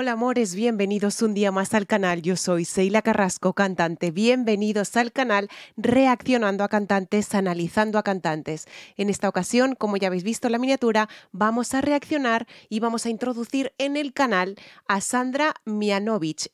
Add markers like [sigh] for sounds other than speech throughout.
Hola amores, bienvenidos un día más al canal. Yo soy Seila Carrasco, cantante. Bienvenidos al canal Reaccionando a Cantantes, Analizando a Cantantes. En esta ocasión, como ya habéis visto en la miniatura, vamos a reaccionar y vamos a introducir en el canal a Sandra Mianovich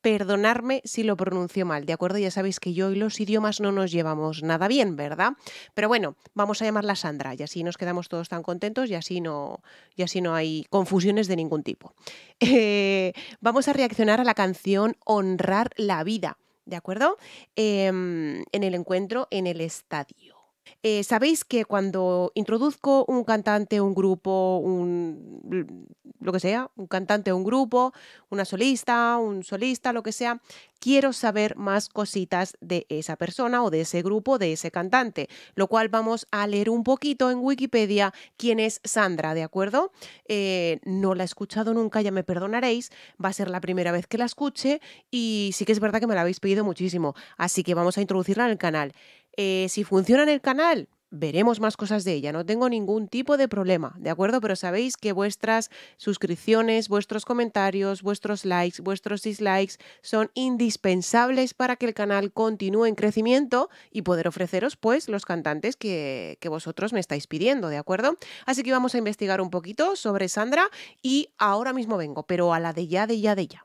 perdonarme si lo pronuncio mal, ¿de acuerdo? Ya sabéis que yo y los idiomas no nos llevamos nada bien, ¿verdad? Pero bueno, vamos a llamarla Sandra y así nos quedamos todos tan contentos y así no, y así no hay confusiones de ningún tipo. [laughs] Eh, vamos a reaccionar a la canción Honrar la vida, ¿de acuerdo? Em, en el encuentro en el estadio. Eh, Sabéis que cuando introduzco un cantante, un grupo, un lo que sea, un cantante, un grupo, una solista, un solista, lo que sea, quiero saber más cositas de esa persona o de ese grupo, de ese cantante, lo cual vamos a leer un poquito en Wikipedia quién es Sandra, ¿de acuerdo? Eh, no la he escuchado nunca, ya me perdonaréis, va a ser la primera vez que la escuche y sí que es verdad que me la habéis pedido muchísimo, así que vamos a introducirla en el canal. Eh, si funciona en el canal, veremos más cosas de ella, no tengo ningún tipo de problema, ¿de acuerdo? Pero sabéis que vuestras suscripciones, vuestros comentarios, vuestros likes, vuestros dislikes son indispensables para que el canal continúe en crecimiento y poder ofreceros pues los cantantes que, que vosotros me estáis pidiendo, ¿de acuerdo? Así que vamos a investigar un poquito sobre Sandra y ahora mismo vengo, pero a la de ya, de ya, de ya.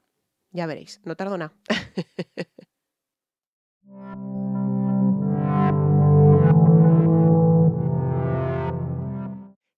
Ya veréis, no tardo nada. [laughs]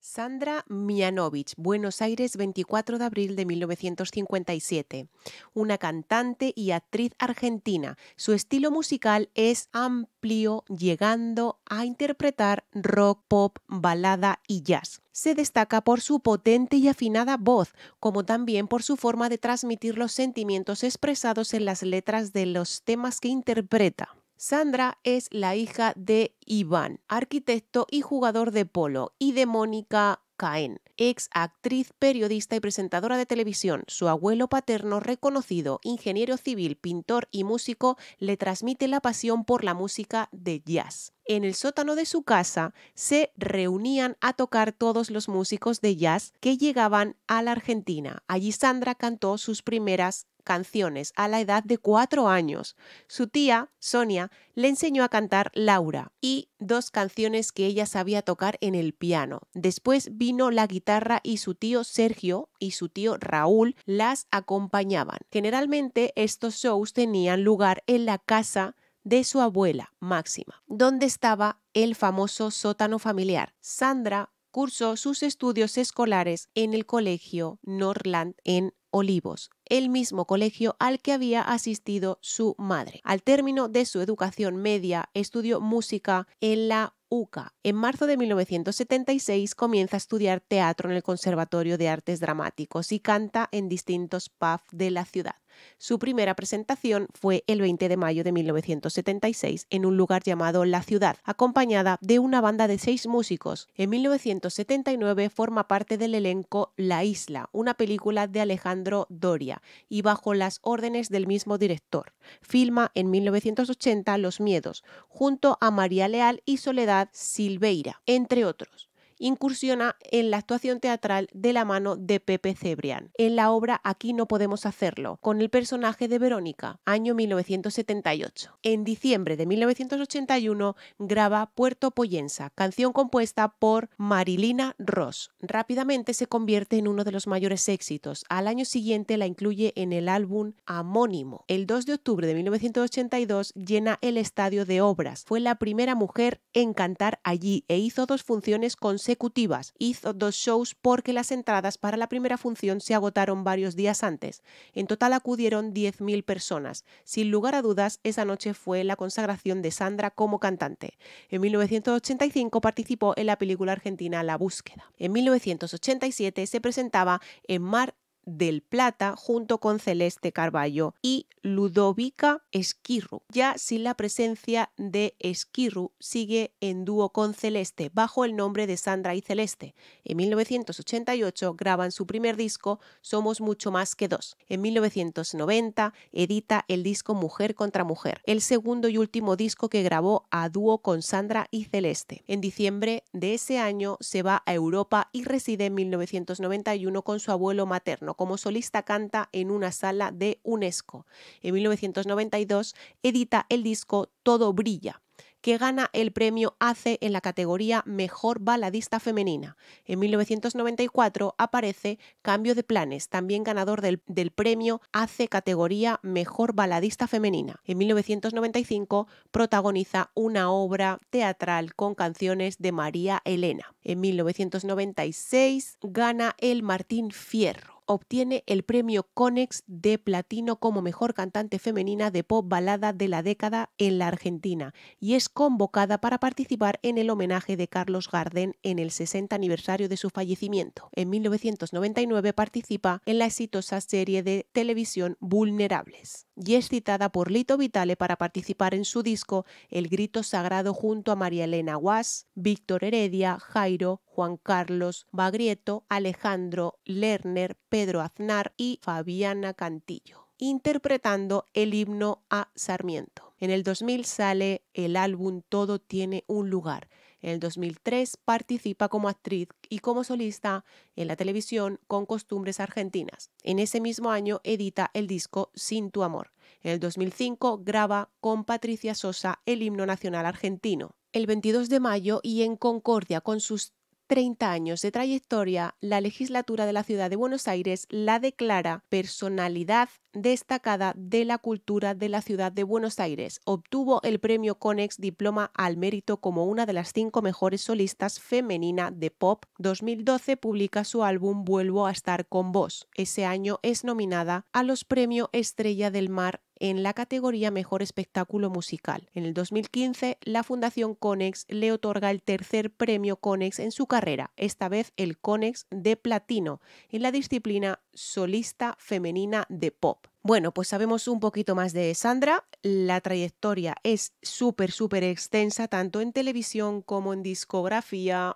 Sandra Mianovich, Buenos Aires, 24 de abril de 1957. Una cantante y actriz argentina. Su estilo musical es amplio, llegando a interpretar rock, pop, balada y jazz. Se destaca por su potente y afinada voz, como también por su forma de transmitir los sentimientos expresados en las letras de los temas que interpreta. Sandra es la hija de Iván, arquitecto y jugador de polo, y de Mónica Caen, ex actriz, periodista y presentadora de televisión. Su abuelo paterno, reconocido ingeniero civil, pintor y músico, le transmite la pasión por la música de jazz. En el sótano de su casa se reunían a tocar todos los músicos de jazz que llegaban a la Argentina. Allí Sandra cantó sus primeras canciones a la edad de cuatro años. Su tía, Sonia, le enseñó a cantar Laura y dos canciones que ella sabía tocar en el piano. Después vino la guitarra y su tío Sergio y su tío Raúl las acompañaban. Generalmente estos shows tenían lugar en la casa de su abuela Máxima, donde estaba el famoso sótano familiar. Sandra cursó sus estudios escolares en el colegio Norland en Olivos, el mismo colegio al que había asistido su madre. Al término de su educación media, estudió música en la UCA. En marzo de 1976 comienza a estudiar teatro en el Conservatorio de Artes Dramáticos y canta en distintos pubs de la ciudad. Su primera presentación fue el 20 de mayo de 1976 en un lugar llamado La Ciudad, acompañada de una banda de seis músicos. En 1979 forma parte del elenco La Isla, una película de Alejandro Doria, y bajo las órdenes del mismo director. Filma en 1980 Los Miedos, junto a María Leal y Soledad Silveira, entre otros incursiona en la actuación teatral de la mano de Pepe Cebrián, en la obra Aquí no podemos hacerlo, con el personaje de Verónica, año 1978. En diciembre de 1981 graba Puerto Poyensa, canción compuesta por Marilina Ross. Rápidamente se convierte en uno de los mayores éxitos. Al año siguiente la incluye en el álbum Amónimo. El 2 de octubre de 1982 llena el estadio de obras. Fue la primera mujer en cantar allí e hizo dos funciones con consecutivas. Hizo dos shows porque las entradas para la primera función se agotaron varios días antes. En total acudieron 10.000 personas. Sin lugar a dudas, esa noche fue la consagración de Sandra como cantante. En 1985 participó en la película argentina La Búsqueda. En 1987 se presentaba en Mar del Plata junto con Celeste Carballo y Ludovica Esquirru, ya sin la presencia de Esquirru sigue en dúo con Celeste bajo el nombre de Sandra y Celeste. En 1988 graban su primer disco Somos mucho más que dos. En 1990 edita el disco Mujer contra Mujer, el segundo y último disco que grabó a dúo con Sandra y Celeste. En diciembre de ese año se va a Europa y reside en 1991 con su abuelo materno como solista canta en una sala de UNESCO. En 1992 edita el disco Todo Brilla que gana el premio ACE en la categoría Mejor Baladista Femenina. En 1994 aparece Cambio de Planes, también ganador del, del, premio ACE categoría Mejor Baladista Femenina. En 1995 protagoniza una obra teatral con canciones de María Elena. En 1996 gana el Martín Fierro obtiene el premio Conex de Platino como mejor cantante femenina de pop balada de la década en la Argentina y es convocada para participar en el homenaje de Carlos Gardel en el 60 aniversario de su fallecimiento. En 1999 participa en la exitosa serie de televisión Vulnerables y es citada por Lito Vitale para participar en su disco El Grito Sagrado junto a María Elena Guas, Víctor Heredia, Jairo, Juan Carlos Bagrieto, Alejandro Lerner, Pedro Aznar y Fabiana Cantillo, interpretando el himno a Sarmiento. En el 2000 sale el álbum Todo tiene un lugar. En el 2003 participa como actriz y como solista en la televisión con costumbres argentinas. En ese mismo año edita el disco Sin tu amor. En el 2005 graba con Patricia Sosa el himno nacional argentino. El 22 de mayo y en concordia con sus 30 años de trayectoria, la legislatura de la ciudad de Buenos Aires la declara personalidad destacada de la cultura de la ciudad de Buenos Aires. Obtuvo el premio Conex Diploma al Mérito como una de las cinco mejores solistas femenina de pop. 2012 publica su álbum Vuelvo a estar con vos. Ese año es nominada a los premios Estrella del Mar en la categoría Mejor Espectáculo Musical. En el 2015, la Fundación Conex le otorga el tercer premio Conex en su carrera, esta vez el Conex de Platino, en la disciplina Solista Femenina de Pop. Bueno, pues sabemos un poquito más de Sandra. La trayectoria es súper, súper extensa, tanto en televisión como en discografía,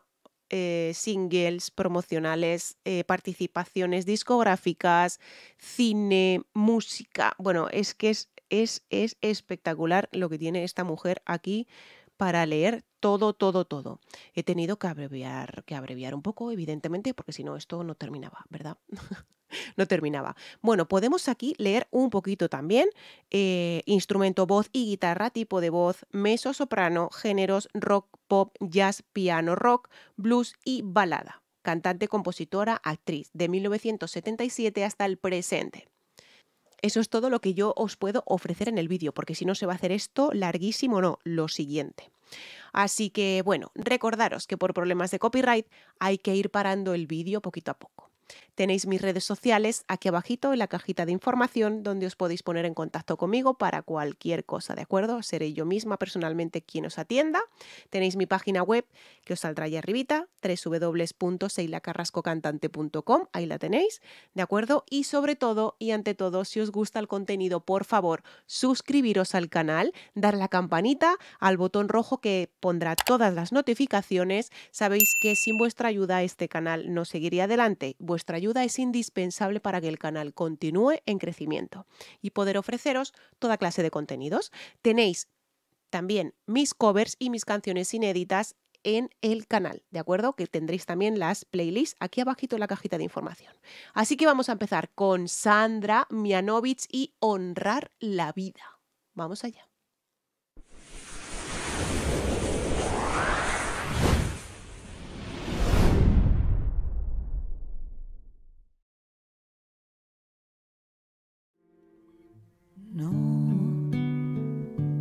eh, singles, promocionales, eh, participaciones discográficas, cine, música. Bueno, es que es, es, es espectacular lo que tiene esta mujer aquí para leer todo, todo, todo. He tenido que abreviar, que abreviar un poco, evidentemente, porque si no, esto no terminaba, ¿verdad? [laughs] no terminaba. Bueno, podemos aquí leer un poquito también eh, instrumento, voz y guitarra, tipo de voz, meso, soprano, géneros, rock, pop, jazz, piano, rock, blues y balada. Cantante, compositora, actriz, de 1977 hasta el presente. Eso es todo lo que yo os puedo ofrecer en el vídeo, porque si no se va a hacer esto larguísimo, no, lo siguiente. Así que bueno, recordaros que por problemas de copyright hay que ir parando el vídeo poquito a poco. Tenéis mis redes sociales aquí abajito en la cajita de información donde os podéis poner en contacto conmigo para cualquier cosa, ¿de acuerdo? Seré yo misma personalmente quien os atienda. Tenéis mi página web que os saldrá ahí arribita, www.seilacarrascocantante.com, ahí la tenéis, ¿de acuerdo? Y sobre todo y ante todo, si os gusta el contenido, por favor, suscribiros al canal, dar la campanita al botón rojo que pondrá todas las notificaciones. Sabéis que sin vuestra ayuda este canal no seguiría adelante vuestra ayuda es indispensable para que el canal continúe en crecimiento y poder ofreceros toda clase de contenidos. Tenéis también mis covers y mis canciones inéditas en el canal, ¿de acuerdo? Que tendréis también las playlists aquí abajito en la cajita de información. Así que vamos a empezar con Sandra Mianovich y Honrar la Vida. Vamos allá.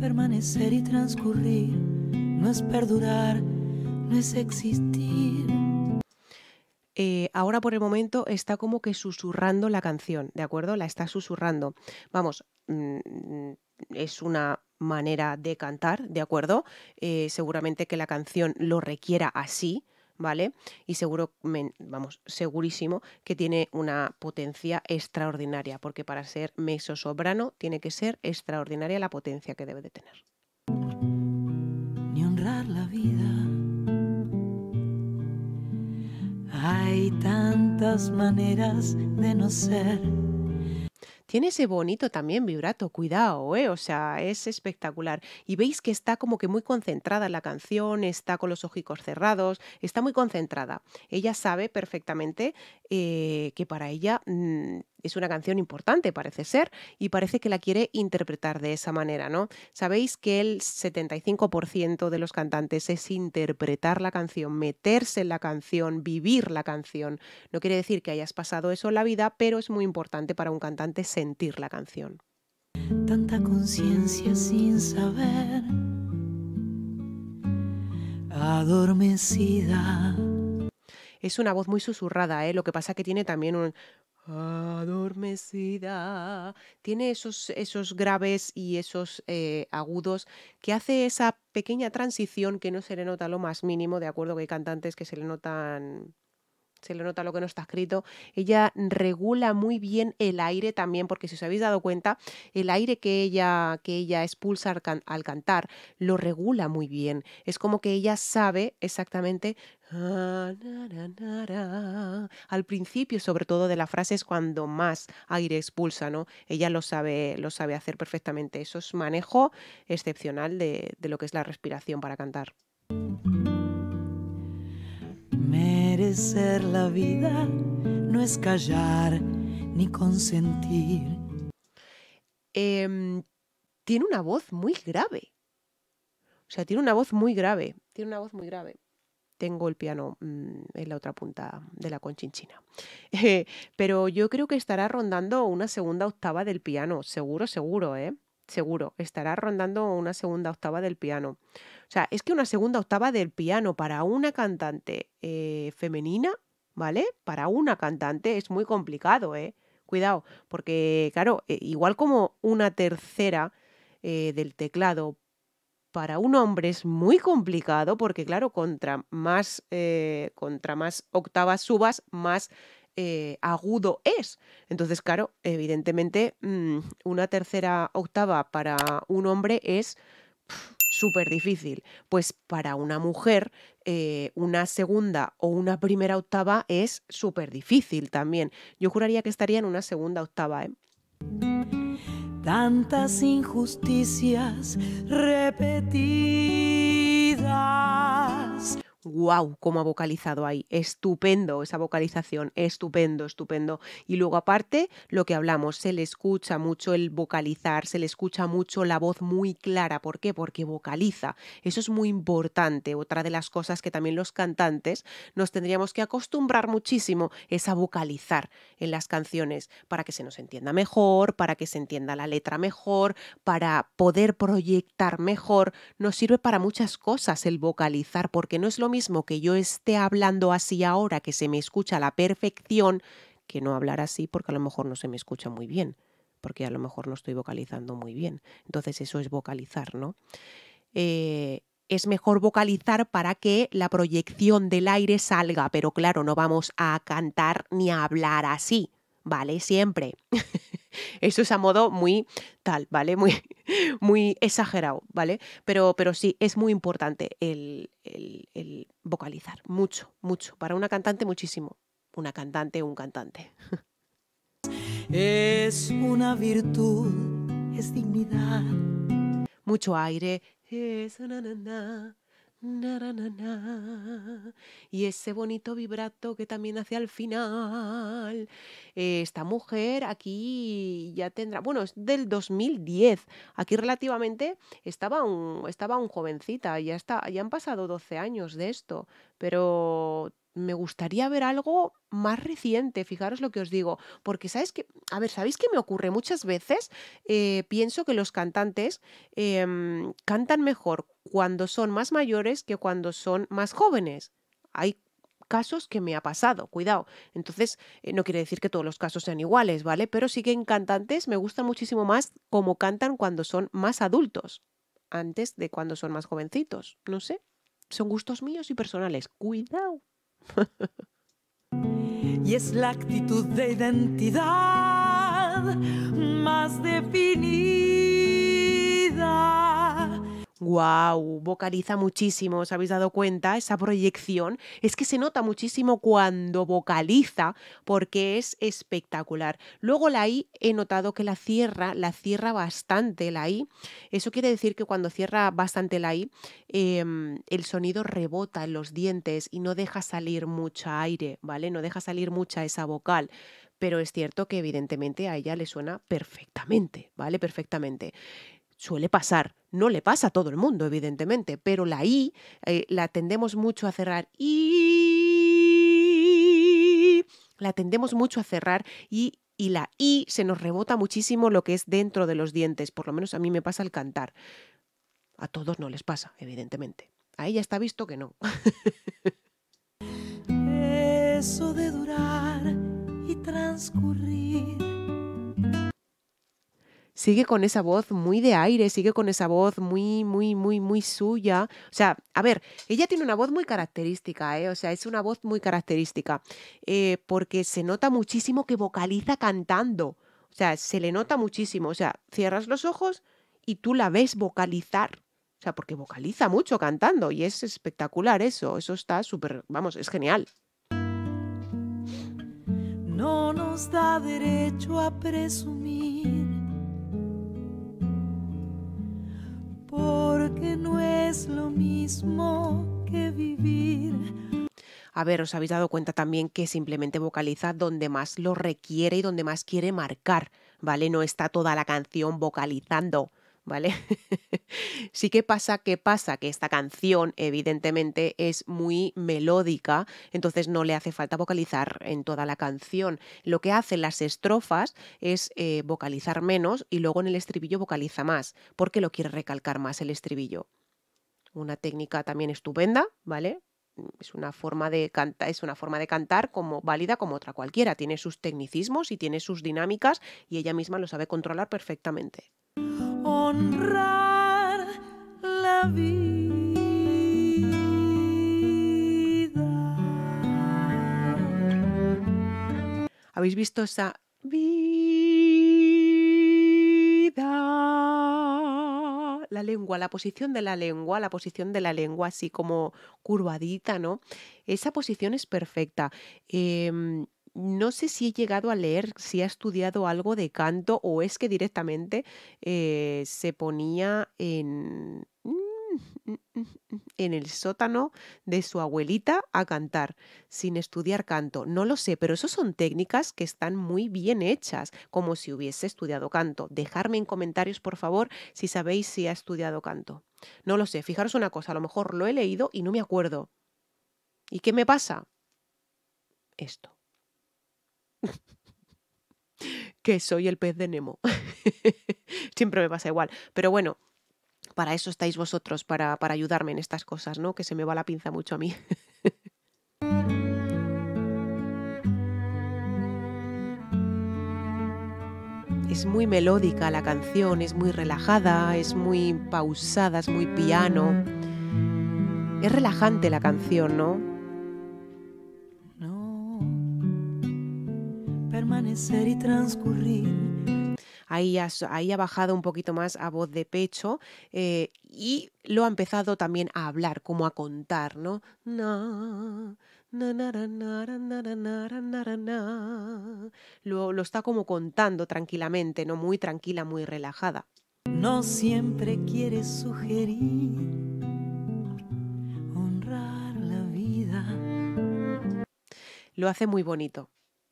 permanecer y transcurrir, no es perdurar, no es existir. Eh, ahora por el momento está como que susurrando la canción, ¿de acuerdo? La está susurrando. Vamos, mm, mm, es una manera de cantar, ¿de acuerdo? Eh, seguramente que la canción lo requiera así, ¿vale? Y seguro, vamos, segurísimo que tiene una potencia extraordinaria, porque para ser meso sobrano tiene que ser extraordinaria la potencia que debe de tener. Ni honrar la vida. Hay tantas maneras de no ser tiene ese bonito también vibrato, cuidado, eh, o sea, es espectacular. Y veis que está como que muy concentrada la canción, está con los ojicos cerrados, está muy concentrada. Ella sabe perfectamente eh, que para ella mm, es una canción importante, parece ser, y parece que la quiere interpretar de esa manera, ¿no? Sabéis que el 75% de los cantantes es interpretar la canción, meterse en la canción, vivir la canción. No quiere decir que hayas pasado eso en la vida, pero es muy importante para un cantante sentir la canción. Tanta conciencia sin saber, adormecida. Es una voz muy susurrada, ¿eh? lo que pasa es que tiene también un, adormecida. Tiene esos, esos graves y esos eh, agudos que hace esa pequeña transición que no se le nota lo más mínimo, de acuerdo que hay cantantes que se le notan se le nota lo que no está escrito. Ella regula muy bien el aire también, porque si os habéis dado cuenta, el aire que ella, que ella expulsa al, cantar lo regula muy bien. Es como que ella sabe exactamente ah, al principio, sobre todo de la frase, es cuando más aire expulsa, ¿no? Ella lo sabe, lo sabe hacer perfectamente. Eso es manejo excepcional de, de lo que es la respiración para cantar. Me ser la vida no es callar ni consentir. Em, tiene una voz muy grave. O sea, tiene una voz muy grave. Tiene una voz muy grave. Tengo el piano mm, en la otra punta de la conchinchina. [laughs] pero yo creo que estará rondando una segunda octava del piano. Seguro, seguro, ¿eh? Seguro. Estará rondando una segunda octava del piano. O sea, es que una segunda octava del piano para una cantante eh, femenina, ¿vale? Para una cantante es muy complicado, ¿eh? Cuidado, porque claro, e, igual como una tercera eh, del teclado para un hombre es muy complicado, porque claro, contra más, eh, contra más octavas subas, más agudo es. Entonces, claro, evidentemente, mm, una tercera octava para un hombre es súper difícil. Pues para una mujer, eh, una segunda o una primera octava es súper difícil también. Yo juraría que estaría en una segunda octava. ¿eh? Tantas injusticias repetidas wow, cómo ha vocalizado ahí, estupendo esa vocalización, estupendo, estupendo. Y luego aparte, lo que hablamos, se le escucha mucho el vocalizar, se le escucha mucho la voz muy clara, ¿por qué? Porque vocaliza. Eso es muy importante, otra de las cosas que también los cantantes nos tendríamos que acostumbrar muchísimo es a vocalizar en las canciones para que se nos entienda mejor, para que se entienda la letra mejor, para poder proyectar mejor. Nos sirve para muchas cosas el vocalizar, porque no es lo mismo que yo esté hablando así ahora, que se me escucha a la perfección, que no hablar así porque a lo mejor no se me escucha muy bien, porque a lo mejor no estoy vocalizando muy bien. Entonces eso es vocalizar, ¿no? Eh, es mejor vocalizar para que la proyección del aire salga, pero claro, no vamos a cantar ni a hablar así, ¿vale? Siempre. [laughs] [laughs] Eso es a modo muy tal, ¿vale? Muy, [laughs] muy exagerado, ¿vale? Pero, pero sí, es muy importante el, vocalizar, mucho, mucho. Para una cantante, muchísimo. Una cantante, un cantante. [laughs] Es una virtud, es dignidad. Mucho aire. Es y ese bonito vibrato que también hace al final. Eh, esta mujer aquí ya tendrá, bueno, es del 2010. Aquí relativamente estaba un, estaba un jovencita, ya, está, ya han pasado 12 años de esto, pero me gustaría ver algo más reciente, fijaros lo que os digo, porque sabes que, a ver, ¿sabéis qué me ocurre? Muchas veces eh, pienso que los cantantes em, cantan mejor cuando son más mayores que cuando son más jóvenes. Hay casos que me ha pasado, cuidado. Entonces, eh, no quiere decir que todos los casos sean iguales, ¿vale? Pero sí que en cantantes me gusta muchísimo más cómo cantan cuando son más adultos, antes de cuando son más jovencitos, no sé. Son gustos míos y personales, cuidado. [laughs] y es la actitud de identidad más definida. ¡Guau! vocaliza muchísimo, ¿os habéis dado cuenta? Esa proyección es que se nota muchísimo cuando vocaliza porque es espectacular. Luego la I he notado que la cierra, la cierra bastante la I. Eso quiere decir que cuando cierra bastante la I, em, el sonido rebota en los dientes y no deja salir mucho aire, ¿vale? No deja salir mucha esa vocal pero es cierto que evidentemente a ella le suena perfectamente, ¿vale? Perfectamente. Suele pasar. No le pasa a todo el mundo, evidentemente, pero la I eh, la tendemos mucho a cerrar. la tendemos mucho a cerrar y, y la I se nos rebota muchísimo lo que es dentro de los dientes. Por lo menos a mí me pasa al cantar. A todos no les pasa, evidentemente. A ella está visto que no. [laughs] Eso de durar y transcurrir sigue con esa voz muy de aire, sigue con esa voz muy, muy, muy, muy suya. O sea, a ver, ella tiene una voz muy característica, ¿eh? O sea, es una voz muy característica, eh, porque se nota muchísimo que vocaliza cantando. O sea, se le nota muchísimo. O sea, cierras los ojos y tú la ves vocalizar. O sea, porque vocaliza mucho cantando y es espectacular eso. Eso está súper, vamos, es genial. No nos da derecho a presumir que no es lo mismo que vivir. A ver, os habéis dado cuenta también que simplemente vocaliza donde más lo requiere y donde más quiere marcar, ¿vale? No está toda la canción vocalizando. ¿vale? [laughs] sí que pasa que pasa que esta canción evidentemente es muy melódica, entonces no le hace falta vocalizar en toda la canción. Lo que hacen las estrofas es eh, vocalizar menos y luego en el estribillo vocaliza más, porque lo quiere recalcar más el estribillo. Una técnica también estupenda, ¿vale? Es una, forma de es una forma de cantar como válida como otra cualquiera, tiene sus tecnicismos y tiene sus dinámicas y ella misma lo sabe controlar perfectamente honrar la vida. ¿Habéis visto esa vida? La lengua, la posición de la lengua, la posición de la lengua así como curvadita, ¿no? Esa posición es perfecta. Em, no sé si he llegado a leer, si ha estudiado algo de canto o es que directamente eh, se ponía en, mm, mm, mm, en el sótano de su abuelita a cantar, sin estudiar canto. No lo sé, pero eso son técnicas que están muy bien hechas, como si hubiese estudiado canto. Dejarme en comentarios, por favor, si sabéis si ha estudiado canto. No lo sé, fijaros una cosa, a lo mejor lo he leído y no me acuerdo. ¿Y qué me pasa? Esto que soy el pez de Nemo. [laughs] Siempre me pasa igual. Pero bueno, para eso estáis vosotros, para, ayudarme en estas cosas, ¿no? Que se me va la pinza mucho a mí. [laughs] es muy melódica la canción, es muy relajada, es muy pausada, es muy piano. Es relajante la canción, ¿no? y Ahí ha, bajado un poquito más a voz de pecho eh, y lo ha empezado también a hablar, como a contar, ¿no? lo, está como contando tranquilamente, ¿no? Muy tranquila, muy relajada. No siempre quieres sugerir honrar la vida. Lo hace muy bonito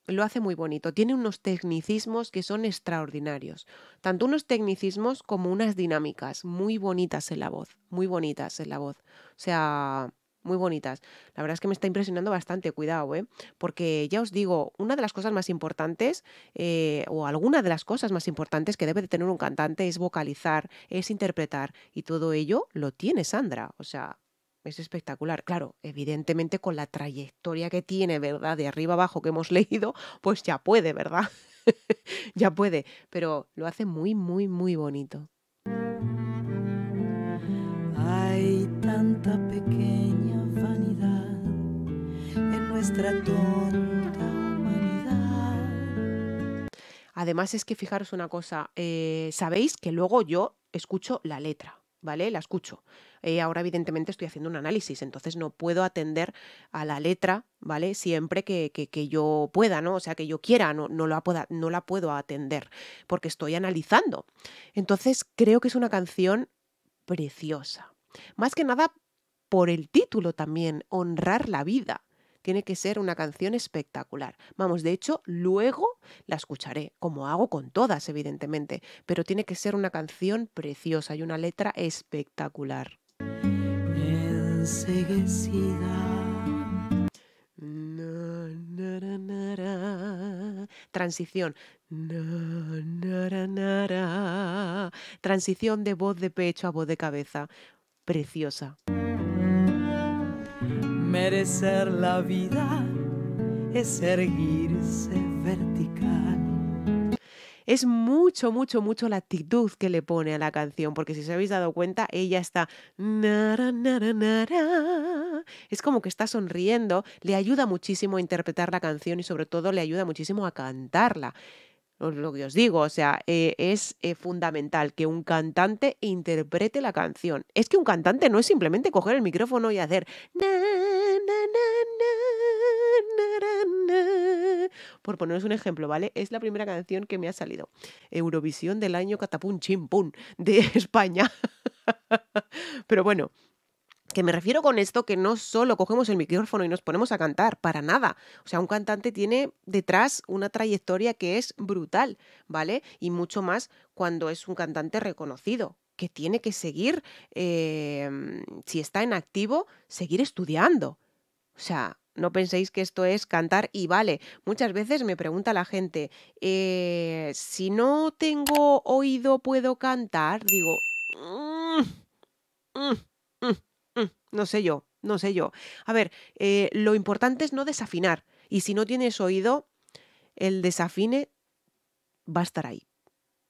lo hace muy bonito. Tiene unos tecnicismos que son extraordinarios. Tanto unos tecnicismos como unas dinámicas muy bonitas en la voz. Muy bonitas en la voz. O sea, muy bonitas. La verdad es que me está impresionando bastante, cuidado, ¿eh? Porque ya os digo, una de las cosas más importantes, eh, o alguna de las cosas más importantes que debe de tener un cantante es vocalizar, es interpretar, y todo ello lo tiene Sandra. O sea, es espectacular. Claro, evidentemente con la trayectoria que tiene, ¿verdad? De arriba abajo que hemos [laughs] leído, pues ya puede, ¿verdad? [laughs] ya puede, pero lo hace muy, muy, muy bonito. Hay tanta pequeña vanidad en nuestra Además es que fijaros una cosa, eh, sabéis que luego yo escucho la letra ¿vale? La escucho. Eh, ahora, evidentemente, estoy haciendo un análisis, entonces no puedo atender a la letra, ¿vale? Siempre que, que, yo pueda, ¿no? O sea, que yo quiera, no, no, la no la puedo atender, porque estoy analizando. Entonces, creo que es una canción preciosa. Más que nada por el título también, Honrar la vida. Tiene que ser una canción espectacular. Vamos, de hecho, luego la escucharé, como hago con todas, evidentemente, pero tiene que ser una canción preciosa y una letra espectacular. Transición. Transición de voz de pecho a voz de cabeza. Preciosa. Merecer la vida es erguirse vertical. Es mucho, mucho, mucho la actitud que le pone a la canción, porque si os habéis dado cuenta, ella está... Es como que está sonriendo, le ayuda muchísimo a interpretar la canción y sobre todo le ayuda muchísimo a cantarla lo que os digo, o sea, eh, es eh, fundamental que un cantante interprete la canción. Es que un cantante no es simplemente coger el micrófono y hacer... Por poneros un ejemplo, ¿vale? Es la primera canción que me ha salido. Eurovisión del año Catapum chimpun de [laughs] España. Pero bueno, me refiero con esto que no solo cogemos el micrófono y nos ponemos a cantar, para nada. O sea, un cantante tiene detrás una trayectoria que es brutal, ¿vale? Y mucho más cuando es un cantante reconocido, que tiene que seguir, em, si está en activo, seguir estudiando. O sea, no penséis que esto es cantar y vale. Muchas veces me pregunta la gente, eh, si no tengo oído, ¿puedo cantar? Digo, mm, mm, mm". Mm, no sé yo, no sé yo. A ver, eh, lo importante es no desafinar. Y si no tienes oído, el desafine va a estar ahí.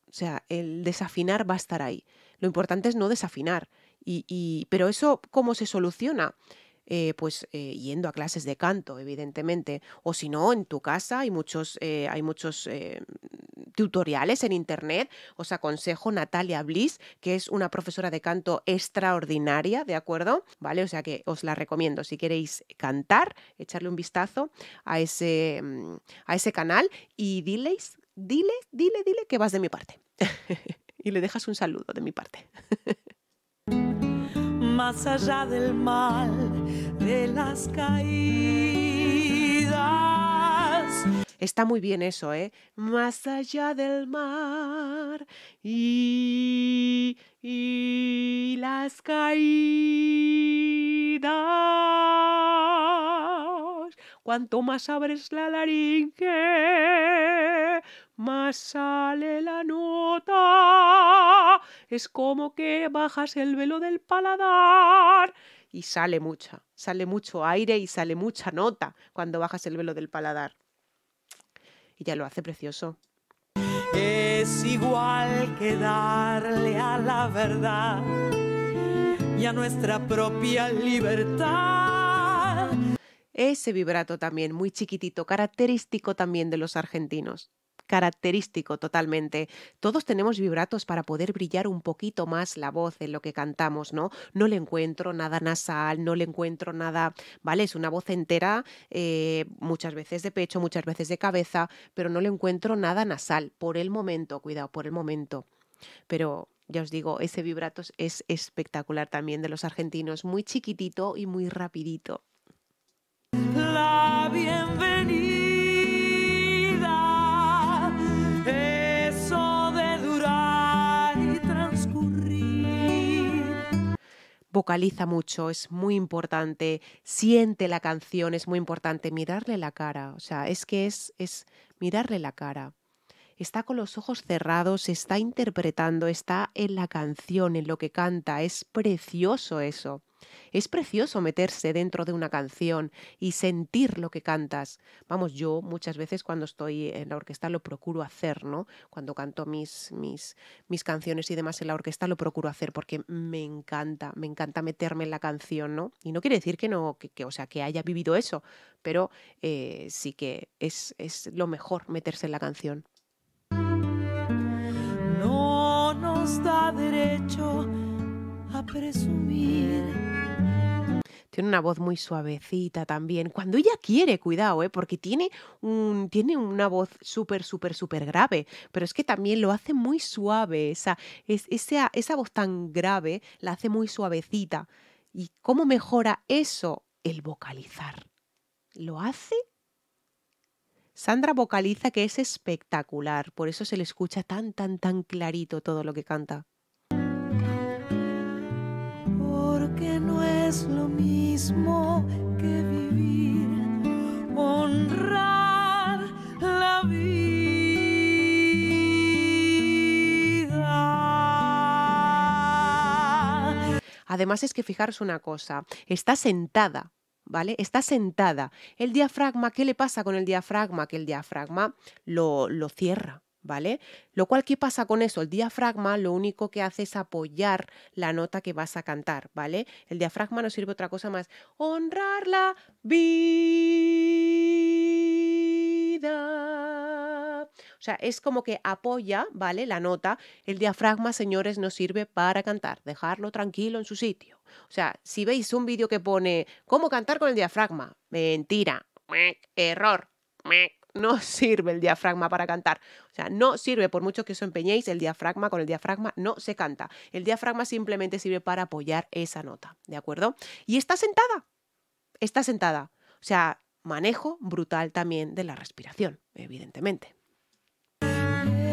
O sea, el desafinar va a estar ahí. Lo importante es no desafinar. y, pero eso, ¿cómo se soluciona? Eh, pues eh, yendo a clases de canto, evidentemente, o si no, en tu casa hay muchos, eh, hay muchos tutoriales en internet. Os aconsejo Natalia Bliss, que es una profesora de canto extraordinaria, ¿de acuerdo? ¿Vale? O sea que os la recomiendo. Si queréis cantar, echarle un vistazo a ese, mm, a ese canal y diles, dile, dile, dile que vas de mi parte. [laughs] y le dejas un saludo de mi parte. [laughs] más allá del mal, de las caídas. Está muy bien eso, ¿eh? Más allá del mar y, y las caídas. Cuanto más abres la laringe, más sale la nota. Es como que bajas el velo del paladar y sale mucha, sale mucho aire y sale mucha nota cuando bajas el velo del paladar. Y ya lo hace precioso. Es igual que darle a la verdad y a nuestra propia libertad. Ese vibrato también muy chiquitito, característico también de los argentinos característico totalmente. Todos tenemos vibratos para poder brillar un poquito más la voz en lo que cantamos, ¿no? No le encuentro nada nasal, no le encuentro nada, ¿vale? Es una voz entera, eh, muchas veces de pecho, muchas veces de cabeza, pero no le encuentro nada nasal, por el momento, cuidado, por el momento. Pero ya os digo, ese vibrato es espectacular también de los argentinos, muy chiquitito y muy rapidito. vocaliza mucho, es muy importante, siente la canción, es muy importante mirarle la cara, o sea, es que es, es mirarle la cara está con los ojos cerrados, está interpretando, está en la canción, en lo que canta. Es precioso eso. Es precioso meterse dentro de una canción y sentir lo que cantas. Vamos, yo muchas veces cuando estoy en la orquesta lo procuro hacer, ¿no? Cuando canto mis, mis, mis canciones y demás en la orquesta lo procuro hacer porque me encanta, me encanta meterme en la canción, ¿no? Y no quiere decir que no, que, o sea, que haya vivido eso, pero eh, sí que es, es lo mejor meterse en la canción. derecho a presumir. Tiene una voz muy suavecita también. Cuando ella quiere, cuidado, ¿eh? porque tiene, un, tiene una voz súper, súper, súper grave. Pero es que también lo hace muy suave. Esa, es, esa, esa voz tan grave la hace muy suavecita. ¿Y cómo mejora eso? El vocalizar. Lo hace Sandra vocaliza que es espectacular, por eso se le escucha tan, tan, tan clarito todo lo que canta. Porque no es lo mismo que vivir, la vida. Además es que fijaros una cosa, está sentada, ¿vale? Está sentada. El diafragma, ¿qué le pasa con el diafragma? Que el diafragma lo, lo cierra, ¿vale? Lo cual, ¿qué pasa con eso? El diafragma lo único que hace es apoyar la nota que vas a cantar, ¿vale? El diafragma no sirve otra cosa más. Honrar la vida. O sea, es como que apoya, ¿vale? La nota. El diafragma, señores, no sirve para cantar. Dejarlo tranquilo en su sitio. O sea, si veis un vídeo que pone cómo cantar con el diafragma, mentira, error, no [laughs] sirve el diafragma para cantar. O sea, no sirve, por mucho que os empeñéis, el diafragma con el diafragma no se canta. El diafragma simplemente sirve para apoyar esa nota, ¿de acuerdo? Y está sentada, está sentada. O sea, manejo brutal también de la respiración, evidentemente.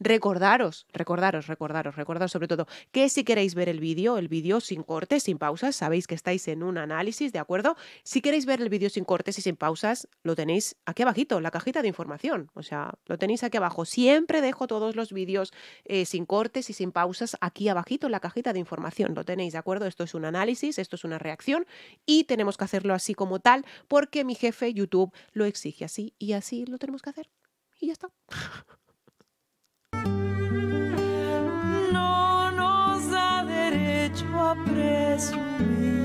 Recordaros, recordaros, recordaros, recordaros sobre todo que si queréis ver el vídeo, el vídeo sin cortes, sin pausas, sabéis que estáis en un análisis, ¿de acuerdo? Si queréis ver el vídeo sin cortes y sin pausas, lo tenéis aquí abajito, en la cajita de información. O sea, lo tenéis aquí abajo. Siempre dejo todos los vídeos eh, sin cortes y sin pausas aquí abajito en la cajita de información. Lo tenéis, ¿de acuerdo? Esto es un análisis, esto es una reacción y tenemos que hacerlo así como tal porque mi jefe YouTube lo exige así y así lo tenemos que hacer. Y ya está. [laughs] no nos da derecho a presumir.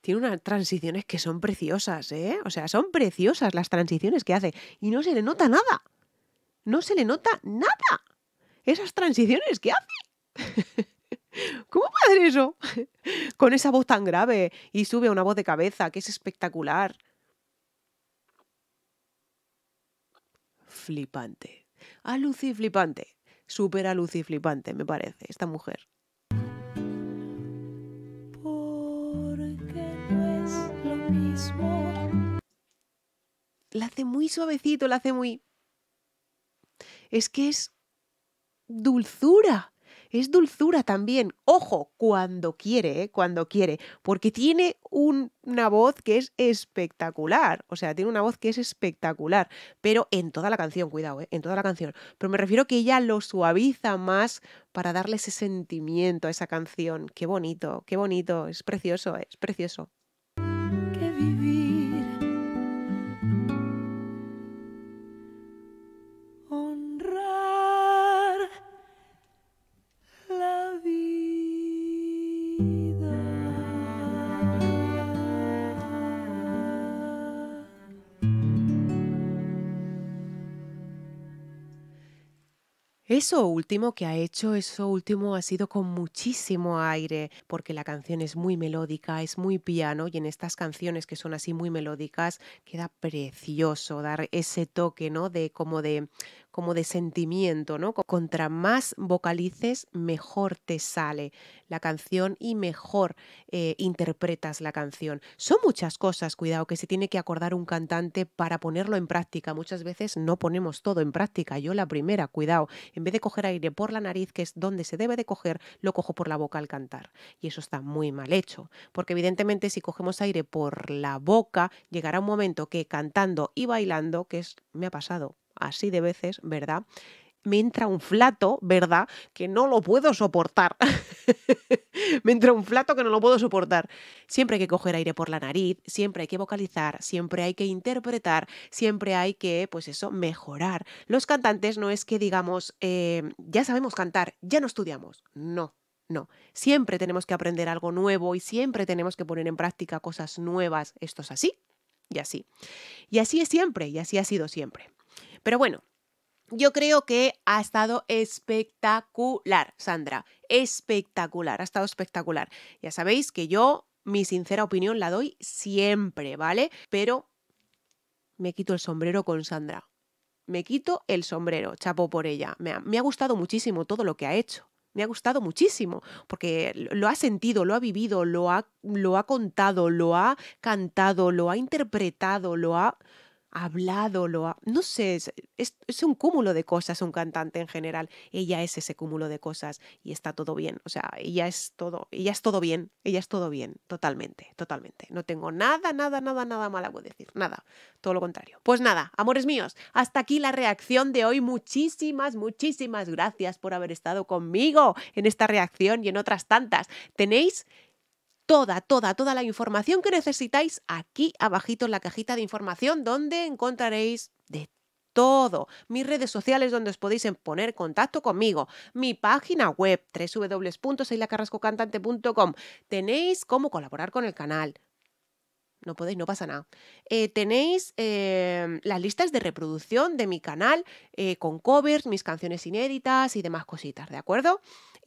Tiene unas transiciones que son preciosas, ¿eh? O sea, son preciosas las transiciones que hace y no se le nota nada. No se le nota nada. Esas transiciones que hace. [laughs] ¿Cómo puede eso? [laughs] Con esa voz tan grave y sube a una voz de cabeza que es espectacular. Flipante aluciflipante, súper aluciflipante me parece esta mujer. lo mismo. La hace muy suavecito, la hace muy... Es que es dulzura. Es dulzura también. Ojo, cuando quiere, eh, cuando quiere. Porque tiene una voz que es espectacular. O sea, tiene una voz que es espectacular. Pero en toda la canción, cuidado, eh, en toda la canción. Pero me refiero que ella lo suaviza más para darle ese sentimiento a esa canción. Qué bonito, qué bonito. Es precioso, eh, es precioso. Eso último que ha hecho, eso último ha sido con muchísimo aire, porque la canción es muy melódica, es muy piano y en estas canciones que son así muy melódicas queda precioso dar ese toque, ¿no? De como de como de sentimiento, ¿no? Contra más vocalices, mejor te sale la canción y mejor eh, interpretas la canción. Son muchas cosas, cuidado, que se tiene que acordar un cantante para ponerlo en práctica. Muchas veces no ponemos todo en práctica. Yo la primera, cuidado, en vez de coger aire por la nariz, que es donde se debe de coger, lo cojo por la boca al cantar. Y eso está muy mal hecho, porque evidentemente si cogemos aire por la boca, llegará un momento que cantando y bailando, que es, me ha pasado, así de veces, ¿verdad? me entra un flato, ¿verdad? Que no lo puedo soportar. [laughs] me entra un flato que no lo puedo soportar. Siempre hay que coger aire por la nariz, siempre hay que vocalizar, siempre hay que interpretar, siempre hay que, pues eso, mejorar. Los cantantes no es que digamos, eh, ya sabemos cantar, ya no estudiamos. No, no, siempre tenemos que aprender algo nuevo y siempre tenemos que poner en práctica cosas nuevas. Esto es así y así. Y así es siempre y así ha sido siempre. Pero bueno, yo creo que ha estado espectacular, Sandra. Espectacular, ha estado espectacular. Ya sabéis que yo mi sincera opinión la doy siempre, ¿vale? Pero me quito el sombrero con Sandra. Me quito el sombrero, chapo por ella. Me ha, gustado muchísimo todo lo que ha hecho me ha gustado muchísimo, porque lo ha sentido, lo ha vivido, lo ha, lo ha contado, lo ha cantado, lo ha interpretado, lo ha hablado, lo no sé, es, es, un cúmulo de cosas un cantante en general. Ella es ese cúmulo de cosas y está todo bien. O sea, ella es todo, ella es todo bien, ella es todo bien, totalmente, totalmente. No tengo nada, nada, nada, nada malo que decir, nada, todo lo contrario. Pues nada, amores míos, hasta aquí la reacción de hoy. Muchísimas, muchísimas gracias por haber estado conmigo en esta reacción y en otras tantas. Tenéis toda, toda, toda la información que necesitáis aquí abajito en la cajita de información donde encontraréis de todo. Mis redes sociales donde os podéis poner contacto conmigo. Mi página web www.seilacarrascocantante.com. Tenéis cómo colaborar con el canal. No podéis, no pasa nada. Eh, tenéis em, las listas de reproducción de mi canal eh, con covers, mis canciones inéditas y demás cositas, ¿de acuerdo?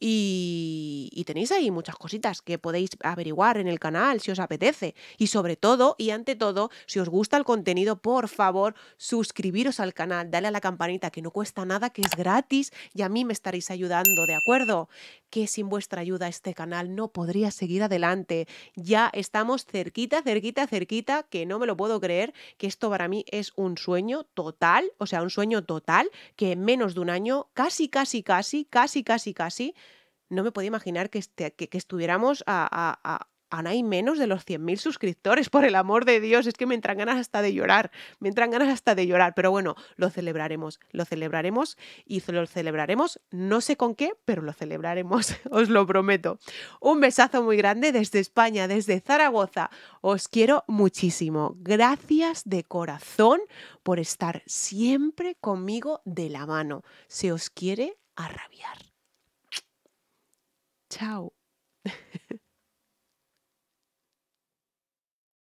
Y, tenéis ahí muchas cositas que podéis averiguar en el canal si os apetece. Y sobre todo y ante todo, si os gusta el contenido, por favor, suscribiros al canal, dale a la campanita que no cuesta nada, que es gratis y a mí me estaréis ayudando, ¿de acuerdo? Que sin vuestra ayuda este canal no podría seguir adelante. Ya estamos cerquita, cerquita, cerquita, que no me lo puedo creer, que esto para mí es un sueño total, o sea, un sueño total, que en menos de un año, casi, casi, casi, casi, casi, casi, no me podía imaginar que, este, estuviéramos a, a, menos de los 100.000 suscriptores, por el amor de Dios, es que me entran ganas hasta de llorar, me entran ganas hasta de llorar, pero bueno, lo celebraremos, lo celebraremos y lo celebraremos, no sé con qué, pero lo celebraremos, [laughs] os lo prometo. Un besazo muy grande desde España, desde Zaragoza, os quiero muchísimo, gracias de corazón por estar siempre conmigo de la mano, se os quiere a Ciao.